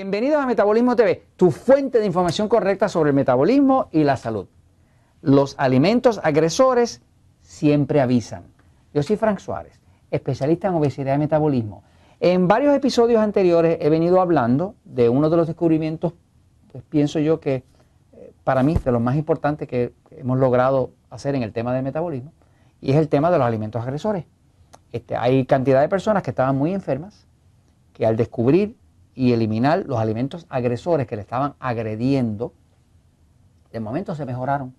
Bienvenidos a Metabolismo TV, tu fuente de información correcta sobre el metabolismo y la salud. Los alimentos agresores siempre avisan. Yo soy Frank Suárez, especialista en obesidad y metabolismo. En varios episodios anteriores he venido hablando de uno de los descubrimientos, pues pienso yo que eh, para mí de los más importantes que hemos logrado hacer en el tema del metabolismo, y es el tema de los alimentos agresores. Este, hay cantidad de personas que estaban muy enfermas, que al descubrir y eliminar los alimentos agresores que le estaban agrediendo, de momento se mejoraron.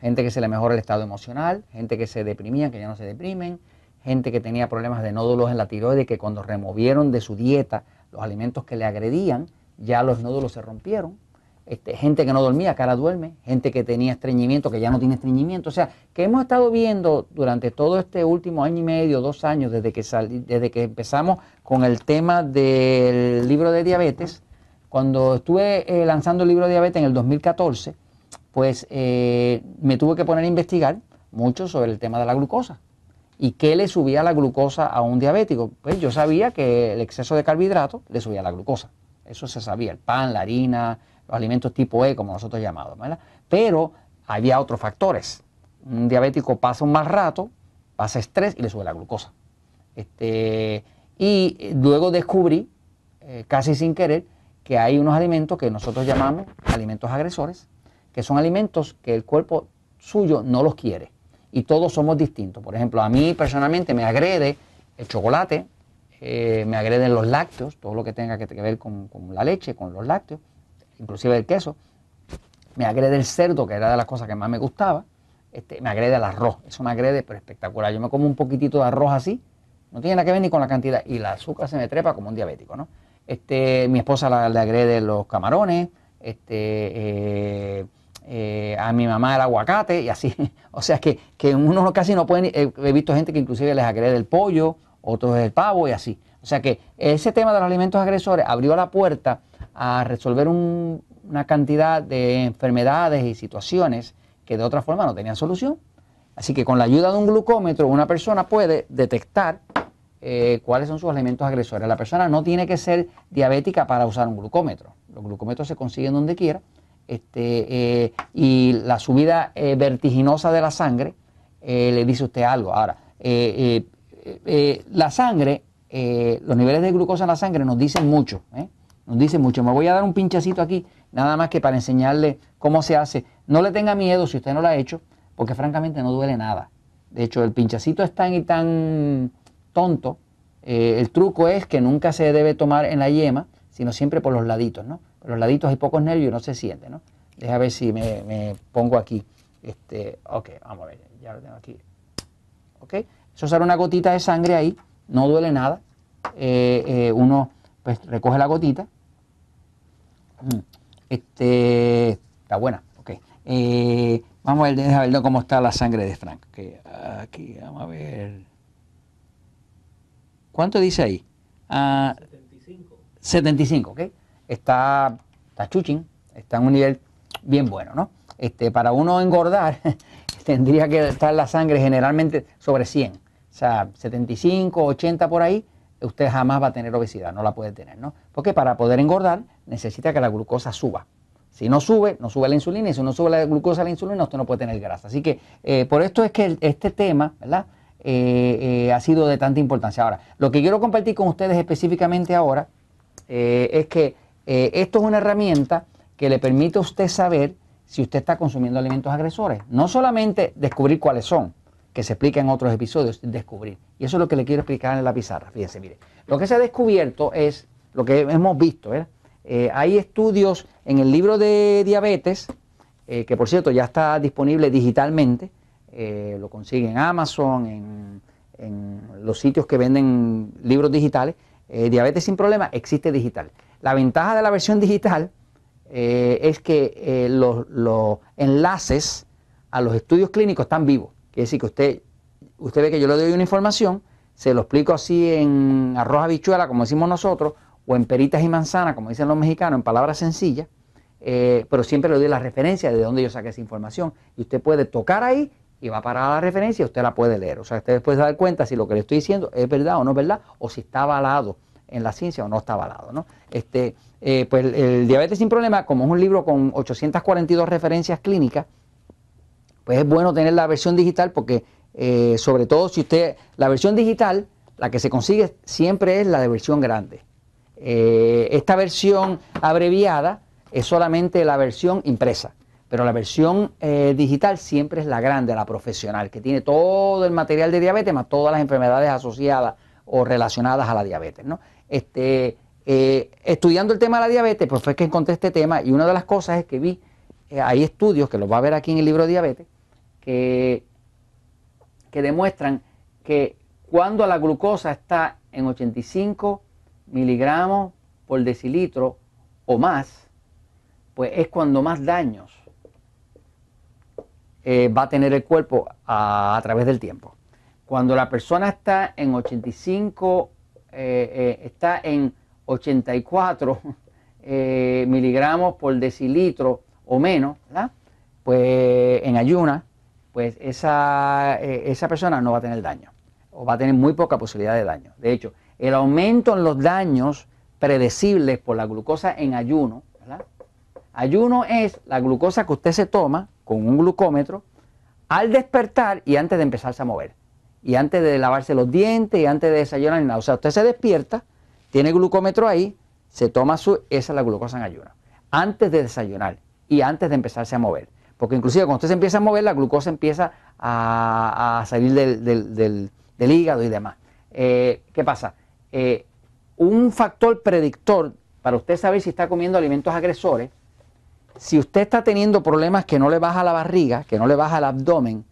Gente que se le mejora el estado emocional, gente que se deprimía, que ya no se deprimen, gente que tenía problemas de nódulos en la tiroides, que cuando removieron de su dieta los alimentos que le agredían, ya los nódulos se rompieron. Este, gente que no dormía, que ahora duerme, gente que tenía estreñimiento, que ya no tiene estreñimiento. O sea, que hemos estado viendo durante todo este último año y medio, dos años, desde que, desde que empezamos con el tema del libro de diabetes, cuando estuve eh, lanzando el libro de diabetes en el 2014, pues eh, me tuve que poner a investigar mucho sobre el tema de la glucosa. ¿Y qué le subía la glucosa a un diabético? Pues yo sabía que el exceso de carbohidratos le subía la glucosa. Eso se sabía, el pan, la harina, los alimentos tipo E, como nosotros llamamos, ¿verdad? Pero había otros factores. Un diabético pasa un mal rato, pasa estrés y le sube la glucosa. Este, y luego descubrí, eh, casi sin querer, que hay unos alimentos que nosotros llamamos alimentos agresores, que son alimentos que el cuerpo suyo no los quiere. Y todos somos distintos. Por ejemplo, a mí personalmente me agrede el chocolate, eh, me agreden los lácteos, todo lo que tenga que ver con la leche, con los lácteos inclusive el queso, me agrede el cerdo, que era de las cosas que más me gustaba, este, me agrede el arroz, eso me agrede, pero espectacular. Yo me como un poquitito de arroz así, no tiene nada que ver ni con la cantidad, y la azúcar se me trepa como un diabético, ¿no? Este, mi esposa la, le agrede los camarones, este, eh, eh, a mi mamá el aguacate y así. o sea que, que uno casi no puede, he visto gente que inclusive les agrede el pollo, otros el pavo y así. O sea que ese tema de los alimentos agresores abrió la puerta a resolver una cantidad de enfermedades y situaciones que de otra forma no tenían solución. Así que con la ayuda de un glucómetro una persona puede detectar eh, cuáles son sus alimentos agresores. La persona no tiene que ser diabética para usar un glucómetro. Los glucómetros se consiguen donde quiera. Este, eh, y la subida eh, vertiginosa de la sangre le dice usted algo. Ahora, la sangre, los niveles de glucosa en la sangre nos dicen mucho nos dice mucho. Me voy a dar un pinchacito aquí, nada más que para enseñarle cómo se hace. No le tenga miedo si usted no lo ha hecho, porque francamente no duele nada. De hecho, el pinchacito es tan y tan tonto. Eh, el truco es que nunca se debe tomar en la yema, sino siempre por los laditos, ¿no? Por los laditos hay pocos nervios y no se siente, ¿no? Deja ver si me, pongo aquí. Este, ok, vamos a ver, ya lo tengo aquí. Ok, eso sale una gotita de sangre ahí, no duele nada. Eh, eh, uno pues recoge la gotita Mm. Este, está buena, ok. Eh, vamos a ver, cómo está la sangre de Frank. aquí, vamos a ver. ¿Cuánto dice ahí? 75. Ah, 75, ok. Está, está chuchín, está en un nivel bien bueno, ¿no? Este, para uno engordar, tendría que estar la sangre generalmente sobre 100. O sea, 75, 80 por ahí, usted jamás va a tener obesidad, no la puede tener, ¿no? Porque para poder engordar, necesita que la glucosa suba. Si no sube, no sube la insulina y si no sube la glucosa la insulina, usted no puede tener grasa. Así que eh, por esto es que este tema, ¿verdad? Eh, eh, ha sido de tanta importancia. Ahora, lo que quiero compartir con ustedes específicamente ahora es que esto es una herramienta que le permite a usted saber si usted está consumiendo alimentos agresores. No solamente descubrir cuáles son, que se explica en otros episodios, descubrir. Y eso es lo que le quiero explicar en la pizarra. Fíjense, mire, lo que se ha descubierto es lo que hemos visto, ¿verdad? Eh, hay estudios en el libro de diabetes, eh, que por cierto ya está disponible digitalmente, eh, lo consigue en Amazon, en, los sitios que venden libros digitales. diabetes sin problema existe digital. La ventaja de la versión digital es que los, enlaces a los estudios clínicos están vivos. Quiere decir que usted, usted ve que yo le doy una información, se lo explico así en arroz habichuela, como decimos nosotros, o en peritas y manzanas, como dicen los mexicanos, en palabras sencillas, eh, pero siempre le doy la referencia de dónde yo saqué esa información. Y usted puede tocar ahí y va a parar la referencia y usted la puede leer. O sea, usted después dar cuenta si lo que le estoy diciendo es verdad o no es verdad, o si está avalado en la ciencia o no está avalado. ¿no? Este, eh, pues el diabetes sin problema, como es un libro con 842 referencias clínicas, pues es bueno tener la versión digital porque eh, sobre todo si usted, la versión digital, la que se consigue siempre es la de versión grande. Eh, esta versión abreviada es solamente la versión impresa, pero la versión eh, digital siempre es la grande, la profesional, que tiene todo el material de diabetes más todas las enfermedades asociadas o relacionadas a la diabetes. ¿no? Este, eh, estudiando el tema de la diabetes, pues fue que encontré este tema y una de las cosas es que vi, hay estudios que los va a ver aquí en el libro de diabetes, que, que demuestran que cuando la glucosa está en 85 miligramos por decilitro o más, pues es cuando más daños eh, va a tener el cuerpo a, través del tiempo. Cuando la persona está en 85, eh, eh, está en 84 miligramos por decilitro o menos, pues en ayuna, pues esa, esa persona no va a tener daño o va a tener muy poca posibilidad de daño. De hecho, el aumento en los daños predecibles por la glucosa en ayuno. ¿verdad? Ayuno es la glucosa que usted se toma con un glucómetro al despertar y antes de empezarse a mover. Y antes de lavarse los dientes y antes de desayunar nada. O sea, usted se despierta, tiene glucómetro ahí, se toma su, esa es la glucosa en ayuno. Antes de desayunar y antes de empezarse a mover. Porque inclusive cuando usted se empieza a mover, la glucosa empieza a, salir del, hígado y demás. Eh, ¿Qué pasa? Eh, un factor predictor para usted saber si está comiendo alimentos agresores, si usted está teniendo problemas que no le baja la barriga, que no le baja el abdomen,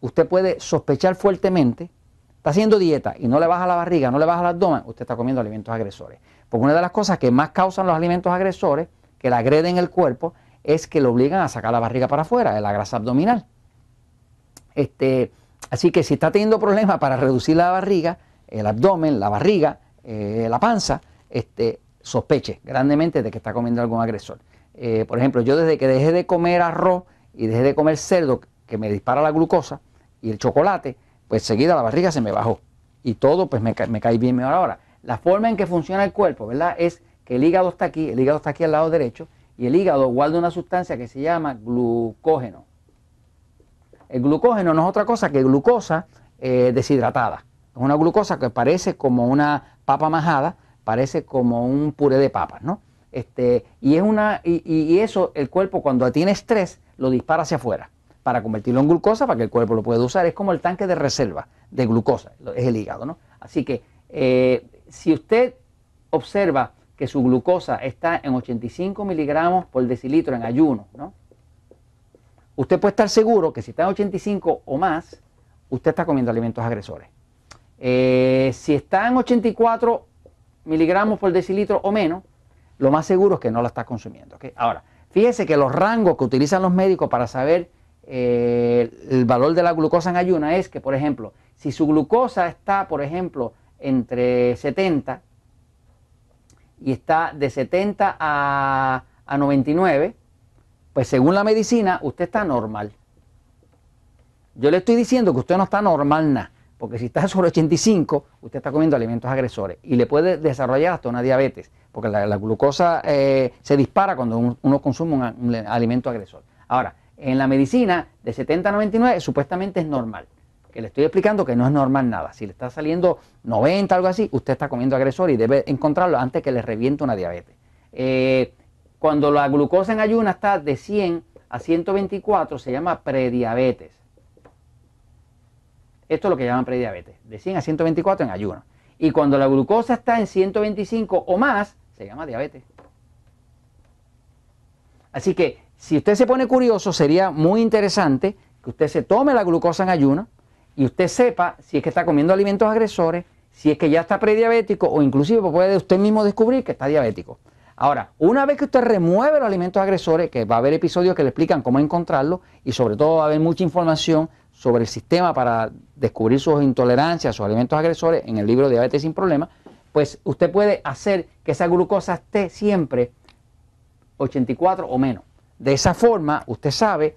usted puede sospechar fuertemente, está haciendo dieta y no le baja la barriga, no le baja el abdomen, usted está comiendo alimentos agresores. Porque una de las cosas que más causan los alimentos agresores, que le agreden el cuerpo, es que lo obligan a sacar la barriga para afuera, la grasa abdominal. Este, así que si está teniendo problemas para reducir la barriga, el abdomen, la barriga, eh, la panza, este, sospeche grandemente de que está comiendo algún agresor. Eh, por ejemplo, yo desde que dejé de comer arroz y dejé de comer cerdo, que me dispara la glucosa, y el chocolate, pues seguida la barriga se me bajó. Y todo pues me, cae bien mejor ahora. La forma en que funciona el cuerpo, ¿verdad? Es que el hígado está aquí, el hígado está aquí al lado derecho, y el hígado guarda una sustancia que se llama glucógeno. El glucógeno no es otra cosa que glucosa eh, deshidratada. Es una glucosa que parece como una papa majada, parece como un puré de papas, ¿no? Este, y, es una, y, eso, el cuerpo cuando tiene estrés, lo dispara hacia afuera para convertirlo en glucosa, para que el cuerpo lo pueda usar. Es como el tanque de reserva de glucosa, es el hígado, ¿no? Así que eh, si usted observa que su glucosa está en 85 miligramos por decilitro en ayuno, ¿no? Usted puede estar seguro que si está en 85 o más, usted está comiendo alimentos agresores. Eh, si está en 84 miligramos por decilitro o menos, lo más seguro es que no la está consumiendo. Ahora, fíjese que los rangos que utilizan los médicos para saber eh, el valor de la glucosa en ayuna es que, por ejemplo, si su glucosa está, por ejemplo, entre 70 y está de 70 a 99, pues según la medicina usted está normal. Yo le estoy diciendo que usted no está normal nada. Porque si está sobre 85, usted está comiendo alimentos agresores y le puede desarrollar hasta una diabetes, porque la, glucosa eh, se dispara cuando uno, consume un, alimento agresor. Ahora, en la medicina de 70 a 99 supuestamente es normal, que le estoy explicando que no es normal nada. Si le está saliendo 90, algo así, usted está comiendo agresor y debe encontrarlo antes que le reviente una diabetes. Eh, cuando la glucosa en ayuna está de 100 a 124 se llama prediabetes. Esto es lo que llaman prediabetes, de 100 a 124 en ayuno. Y cuando la glucosa está en 125 o más, se llama diabetes. Así que si usted se pone curioso, sería muy interesante que usted se tome la glucosa en ayuno y usted sepa si es que está comiendo alimentos agresores, si es que ya está prediabético o inclusive puede usted mismo descubrir que está diabético. Ahora, una vez que usted remueve los alimentos agresores, que va a haber episodios que le explican cómo encontrarlos y sobre todo va a haber mucha información sobre el sistema para descubrir sus intolerancias, sus alimentos agresores, en el libro Diabetes sin Problemas, pues usted puede hacer que esa glucosa esté siempre 84 o menos. De esa forma, usted sabe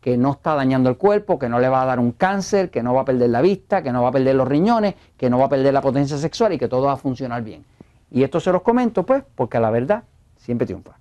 que no está dañando el cuerpo, que no le va a dar un cáncer, que no va a perder la vista, que no va a perder los riñones, que no va a perder la potencia sexual y que todo va a funcionar bien. Y esto se los comento, pues, porque a la verdad siempre triunfa.